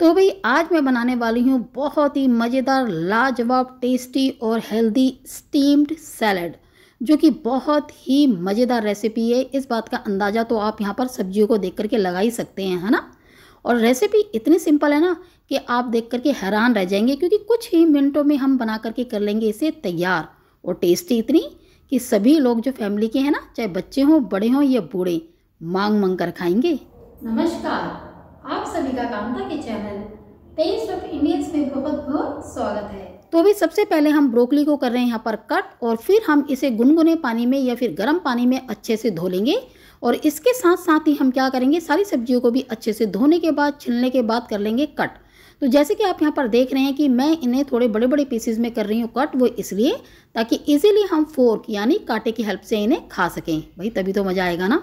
तो भाई आज मैं बनाने वाली हूँ बहुत ही मज़ेदार लाजवाब टेस्टी और हेल्दी स्टीम्ड सैलड जो कि बहुत ही मज़ेदार रेसिपी है इस बात का अंदाज़ा तो आप यहाँ पर सब्जियों को देख करके लगा ही सकते हैं है ना और रेसिपी इतनी सिंपल है ना कि आप देख करके हैरान रह जाएंगे क्योंकि कुछ ही मिनटों में हम बना करके कर लेंगे इसे तैयार और टेस्टी इतनी कि सभी लोग जो फैमिली के हैं ना चाहे बच्चे हों बड़े हों या बूढ़े मांग मांग कर खाएंगे नमस्कार सभी का कांता के चैनल टेस्ट ऑफ इंडियंस में बहुत बहुत स्वागत है तो अभी सबसे पहले हम ब्रोकली को कर रहे हैं यहाँ पर कट और फिर हम इसे गुनगुने पानी में या फिर गर्म पानी में अच्छे से धो लेंगे और इसके साथ साथ ही हम क्या करेंगे सारी सब्जियों को भी अच्छे से धोने के बाद छिलने के बाद कर लेंगे कट तो जैसे कि आप यहाँ पर देख रहे हैं कि मैं इन्हें थोड़े बड़े बड़े पीसेज में कर रही हूँ कट वो इसलिए ताकि इजीली हम फोर्क यानी कांटे की हेल्प से इन्हें खा सकें भाई तभी तो मज़ा आएगा ना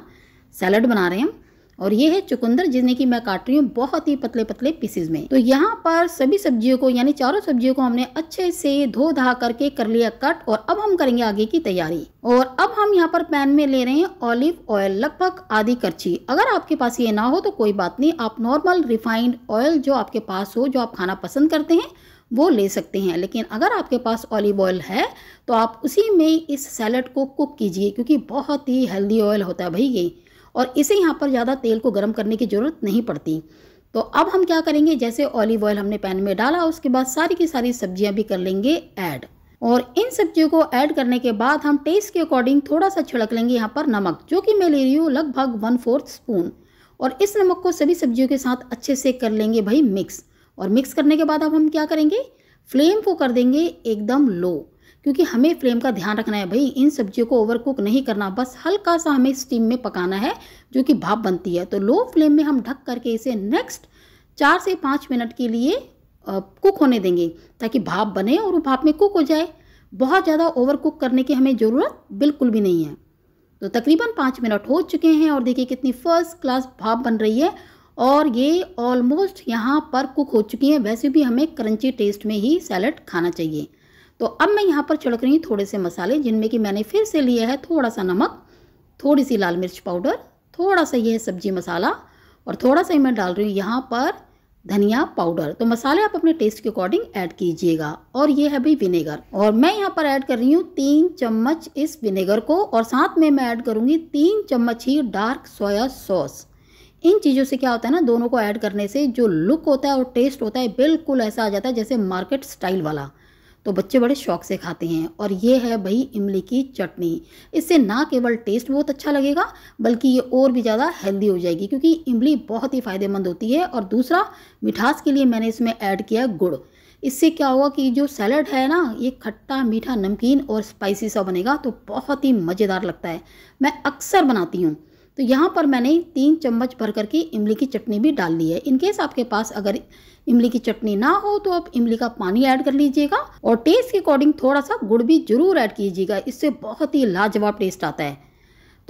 सैलड बना रहे हैं हम और ये है चुकंदर जिसने की मैं काट रही हूँ बहुत ही पतले पतले पीसेज में तो यहाँ पर सभी सब्जियों को यानी चारों सब्जियों को हमने अच्छे से धो धा करके कर लिया कट और अब हम करेंगे आगे की तैयारी और अब हम यहाँ पर पैन में ले रहे हैं ऑलिव ऑयल लगभग आधी करछी अगर आपके पास ये ना हो तो कोई बात नहीं आप नॉर्मल रिफाइंड ऑयल जो आपके पास हो जो आप खाना पसंद करते हैं वो ले सकते हैं लेकिन अगर आपके पास ऑलिव ऑयल है तो आप उसी में इस सैलड को कुक कीजिए क्योंकि बहुत ही हेल्दी ऑयल होता है भाई ये और इसे यहाँ पर ज़्यादा तेल को गर्म करने की ज़रूरत नहीं पड़ती तो अब हम क्या करेंगे जैसे ऑलिव ऑयल हमने पैन में डाला उसके बाद सारी की सारी सब्जियाँ भी कर लेंगे ऐड और इन सब्जियों को ऐड करने के बाद हम टेस्ट के अकॉर्डिंग थोड़ा सा छिड़क लेंगे यहाँ पर नमक जो कि मैं ले रही हूँ लगभग वन फोर्थ स्पून और इस नमक को सभी सब्जियों के साथ अच्छे से कर लेंगे भाई मिक्स और मिक्स करने के बाद अब हम क्या करेंगे फ्लेम को कर देंगे एकदम लो क्योंकि हमें फ्लेम का ध्यान रखना है भाई इन सब्जियों को ओवर कुक नहीं करना बस हल्का सा हमें स्टीम में पकाना है जो कि भाप बनती है तो लो फ्लेम में हम ढक करके इसे नेक्स्ट चार से पाँच मिनट के लिए कुक होने देंगे ताकि भाप बने और वो भाप में कुक हो जाए बहुत ज़्यादा ओवर कुक करने की हमें ज़रूरत बिल्कुल भी नहीं है तो तकरीबन पाँच मिनट हो चुके हैं और देखिए कितनी फर्स्ट क्लास भाप बन रही है और ये ऑलमोस्ट यहाँ पर कुक हो चुकी हैं वैसे भी हमें क्रंची टेस्ट में ही सैलड खाना चाहिए तो अब मैं यहाँ पर छिड़क रही हूँ थोड़े से मसाले जिनमें कि मैंने फिर से लिया है थोड़ा सा नमक थोड़ी सी लाल मिर्च पाउडर थोड़ा सा यह सब्जी मसाला और थोड़ा सा ही मैं डाल रही हूँ यहाँ पर धनिया पाउडर तो मसाले आप अपने टेस्ट के अकॉर्डिंग ऐड कीजिएगा और ये है भाई विनेगर और मैं यहाँ पर ऐड कर रही हूँ तीन चम्मच इस विनेगर को और साथ में मैं ऐड करूँगी तीन चम्मच ही डार्क सोया सॉस इन चीज़ों से क्या होता है ना दोनों को ऐड करने से जो लुक होता है और टेस्ट होता है बिल्कुल ऐसा आ जाता है जैसे मार्केट स्टाइल वाला तो बच्चे बड़े शौक से खाते हैं और ये है भाई इमली की चटनी इससे ना केवल टेस्ट बहुत अच्छा लगेगा बल्कि ये और भी ज़्यादा हेल्दी हो जाएगी क्योंकि इमली बहुत ही फ़ायदेमंद होती है और दूसरा मिठास के लिए मैंने इसमें ऐड किया गुड़ इससे क्या होगा कि जो सैलड है ना ये खट्टा मीठा नमकीन और स्पाइसी सा बनेगा तो बहुत ही मज़ेदार लगता है मैं अक्सर बनाती हूँ तो यहाँ पर मैंने तीन चम्मच भर कर के इमली की चटनी भी डाल ली है इनकेस आपके पास अगर इमली की चटनी ना हो तो आप इमली का पानी ऐड कर लीजिएगा और टेस्ट के अकॉर्डिंग थोड़ा सा गुड़ भी जरूर ऐड कीजिएगा इससे बहुत ही लाजवाब टेस्ट आता है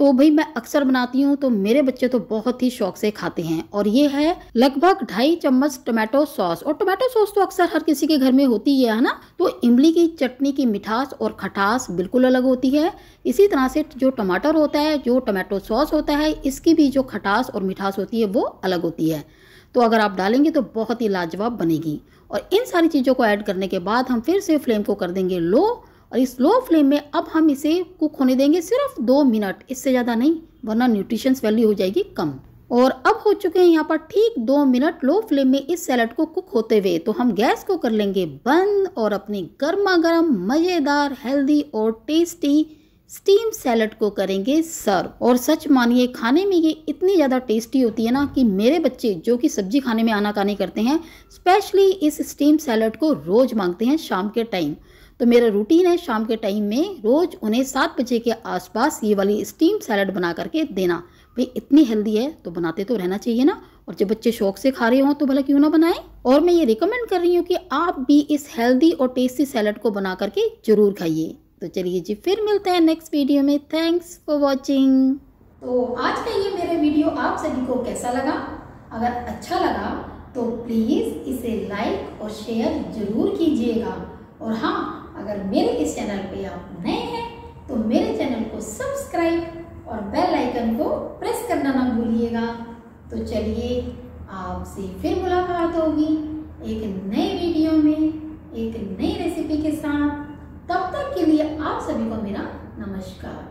तो भाई मैं अक्सर बनाती हूँ तो मेरे बच्चे तो बहुत ही शौक से खाते हैं और ये है लगभग ढाई चम्मच टोमेटो सॉस और टोमेटो सॉस तो अक्सर हर किसी के घर में होती ही है ना तो इमली की चटनी की मिठास और खटास बिल्कुल अलग होती है इसी तरह से जो टमाटर होता है जो टोमेटो सॉस होता है इसकी भी जो खटास और मिठास होती है वो अलग होती है तो अगर आप डालेंगे तो बहुत ही लाजवाब बनेगी और इन सारी चीज़ों को ऐड करने के बाद हम फिर से फ्लेम को कर देंगे लो और इस लो फ्लेम में अब हम इसे कुक होने देंगे सिर्फ दो मिनट इससे ज़्यादा नहीं वरना न्यूट्रिशंस वैल्यू हो जाएगी कम और अब हो चुके हैं यहाँ पर ठीक दो मिनट लो फ्लेम में इस सैलड को कुक होते हुए तो हम गैस को कर लेंगे बंद और अपनी गर्मा गर्म मज़ेदार हेल्दी और टेस्टी स्टीम सैलड को करेंगे सर्व और सच मानिए खाने में ये इतनी ज़्यादा टेस्टी होती है ना कि मेरे बच्चे जो कि सब्जी खाने में आना कानी करते हैं स्पेशली इस स्टीम सैलड को रोज़ मांगते हैं शाम के टाइम तो मेरा रूटीन है शाम के टाइम में रोज़ उन्हें सात बजे के आसपास ये वाली स्टीम सैलड बना करके देना भाई इतनी हेल्दी है तो बनाते तो रहना चाहिए ना और जब बच्चे शौक से खा रहे हों तो भला क्यों ना बनाएं और मैं ये रिकमेंड कर रही हूँ कि आप भी इस हेल्दी और टेस्टी सैलड को बना करके ज़रूर खाइए तो चलिए जी फिर मिलते हैं नेक्स्ट वीडियो में थैंक्स फॉर वॉचिंग तो आज का ये मेरा वीडियो आप सभी को कैसा लगा अगर अच्छा लगा तो प्लीज़ इसे लाइक और शेयर ज़रूर कीजिएगा और हाँ अगर मेरे इस चैनल पे आप नए हैं तो मेरे चैनल को सब्सक्राइब और बेल आइकन को प्रेस करना ना भूलिएगा तो चलिए आपसे फिर मुलाकात होगी एक नए वीडियो में एक नई रेसिपी के साथ तब तक के लिए आप सभी को मेरा नमस्कार